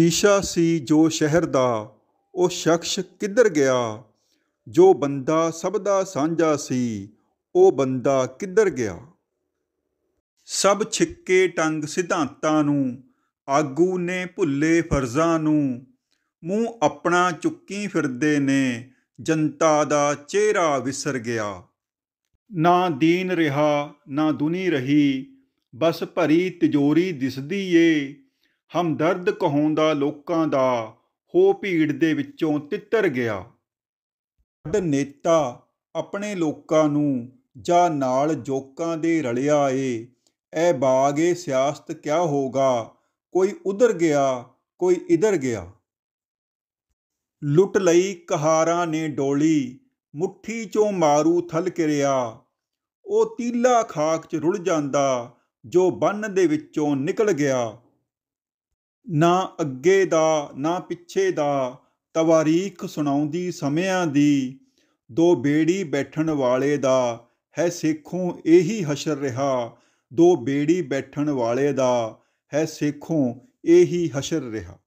ਸ਼ੀਸ਼ਾ ਸੀ ਜੋ ਸ਼ਹਿਰ ਦਾ ਉਹ ਸ਼ਖਸ ਕਿੱਧਰ ਗਿਆ ਜੋ ਬੰਦਾ ਸਭ ਦਾ ਸਾਂਝਾ ਸੀ ਉਹ ਬੰਦਾ ਕਿੱਧਰ ਗਿਆ ਸਭ ਛਿੱਕੇ ਟੰਗ ਸਿਧਾਂਤਾਂ ਨੂੰ ਆਗੂ ਨੇ ਭੁੱਲੇ ਫਰਜ਼ਾਂ ਨੂੰ ਮੂੰਹ ਆਪਣਾ ਚੁੱਕੀ ਫਿਰਦੇ ਨੇ ਜਨਤਾ ਦਾ ਚਿਹਰਾ ਵਿਸਰ ਗਿਆ ਨਾ ਦੀਨ ਰਿਹਾ ਨਾ ਦੁਨੀ ਰਹੀ ਬਸ ਭਰੀ ਤਿਜੋਰੀ ਦਿਸਦੀ ਏ ਹਮਦਰਦ ਕਹਾਉਂਦਾ ਲੋਕਾਂ ਦਾ ਹੋ ਭੀੜ ਦੇ ਵਿੱਚੋਂ ਤਿੱਤਰ ਗਿਆ ਵੱਡ ਨੇਤਾ ਆਪਣੇ ਲੋਕਾਂ ਨੂੰ ਜਾਂ ਨਾਲ ਜੋਕਾਂ ਦੇ ਰਲਿਆ ਏ ਐ ਬਾਗੇ ਸਿਆਸਤ ਕਿਆ ਹੋਗਾ ਕੋਈ ਉਧਰ ਗਿਆ ਕੋਈ ਇਧਰ ਗਿਆ ਲੁੱਟ ਲਈ ਕਹਾਰਾਂ ਨੇ ਡੋਲੀ ਮੁੱਠੀ ਚੋਂ ਮਾਰੂ ਥਲ ਕਿਰਿਆ ਉਹ ਤੀਲਾ ਖਾਕ ਚ ਰੁੜ ਜਾਂਦਾ ਜੋ ਬੰਨ ਦੇ ਵਿੱਚੋਂ ਨਿਕਲ ਗਿਆ ਨਾ ਅੱਗੇ ਦਾ ਨਾ ਪਿੱਛੇ ਦਾ ਤਵਾਰੀਖ ਸੁਣਾਉਂਦੀ ਸਮਿਆਂ ਦੀ ਦੋ ਬੇੜੀ ਬੈਠਣ ਵਾਲੇ ਦਾ ਹੈ ਸੇਖੋਂ ਇਹੀ ਹਸ਼ਰ ਰਿਹਾ ਦੋ ਬੇੜੀ ਬੈਠਣ ਵਾਲੇ ਦਾ ਹੈ ਸੇਖੋਂ ਇਹੀ ਹਸ਼ਰ ਰਿਹਾ